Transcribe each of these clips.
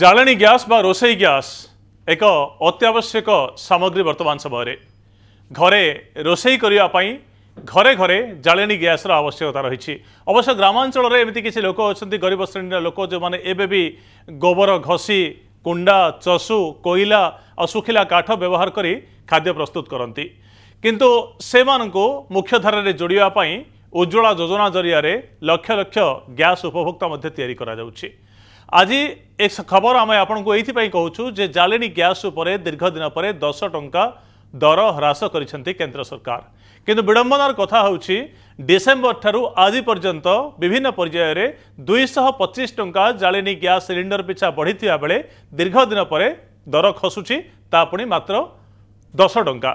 ଜାଳେଣୀ ଗ୍ୟାସ୍ ବା ରୋଷେଇ ଗ୍ୟାସ୍ ଏକ ଅତ୍ୟାବଶ୍ୟକ ସାମଗ୍ରୀ ବର୍ତ୍ତମାନ ସମୟରେ ଘରେ ରୋଷେଇ କରିବା ପାଇଁ ଘରେ ଘରେ ଜାଳେଣୀ ଗ୍ୟାସ୍ର ଆବଶ୍ୟକତା ରହିଛି ଅବଶ୍ୟ ଗ୍ରାମାଞ୍ଚଳରେ ଏମିତି କିଛି ଲୋକ ଅଛନ୍ତି ଗରିବ ଶ୍ରେଣୀର ଲୋକ ଯେଉଁମାନେ ଏବେ ବି ଗୋବର ଘଷି କୁଣ୍ଡା ଚଷୁ କୋଇଲା ଆଉ ଶୁଖିଲା କାଠ ବ୍ୟବହାର କରି ଖାଦ୍ୟ ପ୍ରସ୍ତୁତ କରନ୍ତି କିନ୍ତୁ ସେମାନଙ୍କୁ ମୁଖ୍ୟଧାରାରେ ଯୋଡ଼ିବା ପାଇଁ ଉଜ୍ଜଳା ଯୋଜନା ଜରିଆରେ ଲକ୍ଷ ଲକ୍ଷ ଗ୍ୟାସ୍ ଉପଭୋକ୍ତା ମଧ୍ୟ ତିଆରି କରାଯାଉଛି ଆଜି ଏ ଖବର ଆମେ ଆପଣଙ୍କୁ ଏଇଥିପାଇଁ କହୁଛୁ ଯେ ଜାଳେଣୀ ଗ୍ୟାସ୍ ଉପରେ ଦୀର୍ଘ ଦିନ ପରେ ଦଶ ଟଙ୍କା ଦର ହ୍ରାସ କରିଛନ୍ତି କେନ୍ଦ୍ର ସରକାର କିନ୍ତୁ ବିଡ଼ମ୍ବନାର କଥା ହେଉଛି ଡିସେମ୍ବରଠାରୁ ଆଜି ପର୍ଯ୍ୟନ୍ତ ବିଭିନ୍ନ ପର୍ଯ୍ୟାୟରେ ଦୁଇଶହ ପଚିଶ ଟଙ୍କା ଜାଳେଣୀ ଗ୍ୟାସ୍ ସିଲିଣ୍ଡର ପିଛା ବଢ଼ିଥିବା ବେଳେ ଦୀର୍ଘ ଦିନ ପରେ ଦର ଖସୁଛି ତା ପୁଣି ମାତ୍ର ଦଶ ଟଙ୍କା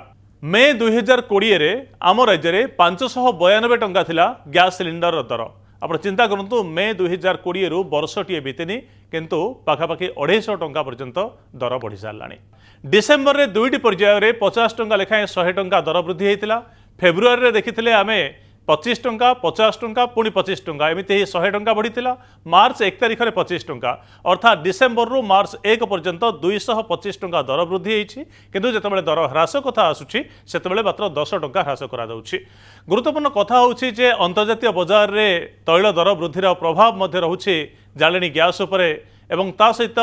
ମେ ଦୁଇହଜାର କୋଡ଼ିଏରେ ଆମ ରାଜ୍ୟରେ ପାଞ୍ଚଶହ ବୟାନବେ ଟଙ୍କା ଥିଲା ଗ୍ୟାସ୍ ସିଲିଣ୍ଡରର ଦର আপনার চিন্তা করতু মে দুই হাজার কোড়িয়ে বর্ষটিয়ে বিতিনি কিন্তু পাখাপাখি অড়াইশ টঙ্কা পর্যন্ত দর বড়ি সারা ডিসেম্বরের দুইটি পর্যায়ে পচাশ টঙ্কা লেখায় শহে টঙ্কা দর বৃদ্ধি হয়েছিল ফেব্রুয়ারি দেখিলে আমি ପଚିଶ ଟଙ୍କା ପଚାଶ ଟଙ୍କା ପୁଣି ପଚିଶ ଟଙ୍କା ଏମିତି ଏହି ଶହେ ଟଙ୍କା ବଢ଼ିଥିଲା ମାର୍ଚ୍ଚ ଏକ ତାରିଖରେ ପଚିଶ ଟଙ୍କା ଅର୍ଥାତ୍ ଡିସେମ୍ବରରୁ ମାର୍ଚ୍ଚ ଏକ ପର୍ଯ୍ୟନ୍ତ ଦୁଇଶହ ପଚିଶ ଟଙ୍କା ଦର ବୃଦ୍ଧି ହୋଇଛି କିନ୍ତୁ ଯେତେବେଳେ ଦର ହ୍ରାସ କଥା ଆସୁଛି ସେତେବେଳେ ମାତ୍ର ଦଶ ଟଙ୍କା ହ୍ରାସ କରାଯାଉଛି ଗୁରୁତ୍ୱପୂର୍ଣ୍ଣ କଥା ହେଉଛି ଯେ ଅନ୍ତର୍ଜାତୀୟ ବଜାରରେ ତୈଳ ଦର ବୃଦ୍ଧିର ପ୍ରଭାବ ମଧ୍ୟ ରହୁଛି ଜାଳେଣୀ ଗ୍ୟାସ୍ ଉପରେ ଏବଂ ତା ସହିତ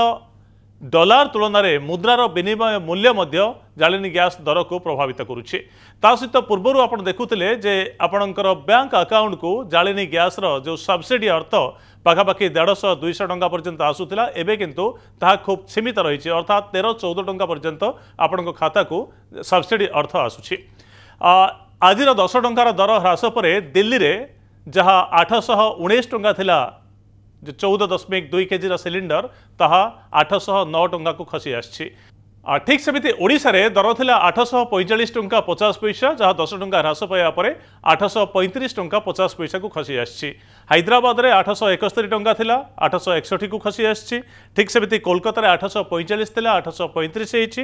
ଡଲାର ତୁଳନାରେ ମୁଦ୍ରାର ବିନିମୟ ମୂଲ୍ୟ ମଧ୍ୟ ଜାଳେଣୀ ଗ୍ୟାସ୍ ଦରକୁ ପ୍ରଭାବିତ କରୁଛି ତା ସହିତ ପୂର୍ବରୁ ଆପଣ ଦେଖୁଥିଲେ ଯେ ଆପଣଙ୍କର ବ୍ୟାଙ୍କ ଆକାଉଣ୍ଟକୁ ଜାଳେଣୀ ଗ୍ୟାସ୍ର ଯେଉଁ ସବସିଡ଼ି ଅର୍ଥ ପାଖାପାଖି ଦେଢ଼ଶହ ଦୁଇଶହ ଟଙ୍କା ପର୍ଯ୍ୟନ୍ତ ଆସୁଥିଲା ଏବେ କିନ୍ତୁ ତାହା ଖୁବ୍ ସୀମିତ ରହିଛି ଅର୍ଥାତ୍ ତେର ଚଉଦ ଟଙ୍କା ପର୍ଯ୍ୟନ୍ତ ଆପଣଙ୍କ ଖାତାକୁ ସବସିଡ଼ି ଅର୍ଥ ଆସୁଛି ଆଜିର ଦଶ ଟଙ୍କାର ଦର ହ୍ରାସ ପରେ ଦିଲ୍ଲୀରେ ଯାହା ଆଠଶହ ଉଣେଇଶ ଟଙ୍କା ଥିଲା ଯେ ଚଉଦ ଦଶମିକ ଦୁଇ କେଜିର ସିଲିଣ୍ଡର ତାହା ଆଠଶହ ନଅ ଟଙ୍କାକୁ ଖସି ଆସିଛି ଠିକ୍ ସେମିତି ଓଡ଼ିଶାରେ ଦର ଥିଲା ଆଠଶହ ପଇଁଚାଳିଶ ଟଙ୍କା ପଚାଶ ପଇସା ଯାହା ଦଶ ଟଙ୍କା ହ୍ରାସ ପାଇବା ପରେ ଆଠଶହ ପଇଁତିରିଶ ଟଙ୍କା ପଚାଶ ପଇସାକୁ ଖସି ଆସିଛି ହାଇଦ୍ରାବାଦରେ ଆଠଶହ ଏକସ୍ତରୀ ଟଙ୍କା ଥିଲା ଆଠଶହ ଏକଷଠିକୁ ଖସି ଆସିଛି ଠିକ୍ ସେମିତି କୋଲକାତାରେ ଆଠଶହ ପଇଁଚାଳିଶ ଥିଲା ଆଠଶହ ପଇଁତିରିଶ ହେଇଛି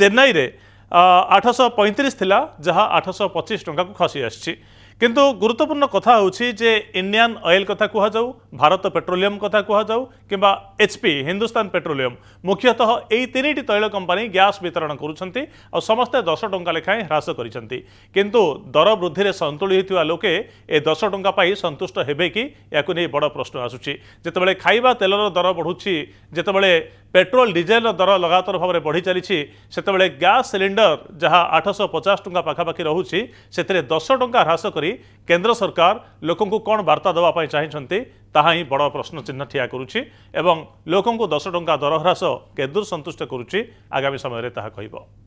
ଚେନ୍ନାଇରେ ଆଠଶହ ପଇଁତିରିଶ ଥିଲା ଯାହା ଆଠଶହ ପଚିଶ ଟଙ୍କାକୁ ଖସି ଆସିଛି কিন্তু গুরুত্বপূর্ণ কথা হচ্ছে যে ইন্ডিয়ান অয়েল কথা কুহযাও ভারত পেট্রোলিয়াম কথা কুহযাও কিংবা এচপি হিন্দুস্তান পেট্রোলিয়াম মুখ্যতঃ এই তিনটি তৈল কোম্পানি গ্যাস বিতরণ করছেন আর সমস্ত দশ টঙ্কা লেখায় হ্রাস করেছেন কিন্তু দর বৃদ্ধি সন্তুলি হয়ে লোকে এ দশ টঙ্কা পাই সন্তুষ্ট হবে কি এখন বড় প্রশ্ন আসুচি যেতবে খাইবা তেলর দর বড়ুচি যেতবে ପେଟ୍ରୋଲ ଡିଜେଲର ଦର ଲଗାତର ଭାବରେ ବଢ଼ି ଚାଲିଛି ସେତେବେଳେ ଗ୍ୟାସ୍ ସିଲିଣ୍ଡର ଯାହା ଆଠଶହ ପଚାଶ ଟଙ୍କା ପାଖାପାଖି ରହୁଛି ସେଥିରେ ଦଶ ଟଙ୍କା ହ୍ରାସ କରି କେନ୍ଦ୍ର ସରକାର ଲୋକଙ୍କୁ କ'ଣ ବାର୍ତ୍ତା ଦେବା ପାଇଁ ଚାହିଁଛନ୍ତି ତାହା ହିଁ ବଡ଼ ପ୍ରଶ୍ନଚିହ୍ନ ଠିଆ କରୁଛି ଏବଂ ଲୋକଙ୍କୁ ଦଶ ଟଙ୍କା ଦର ହ୍ରାସ କେଦୁର ସନ୍ତୁଷ୍ଟ କରୁଛି ଆଗାମୀ ସମୟରେ ତାହା କହିବ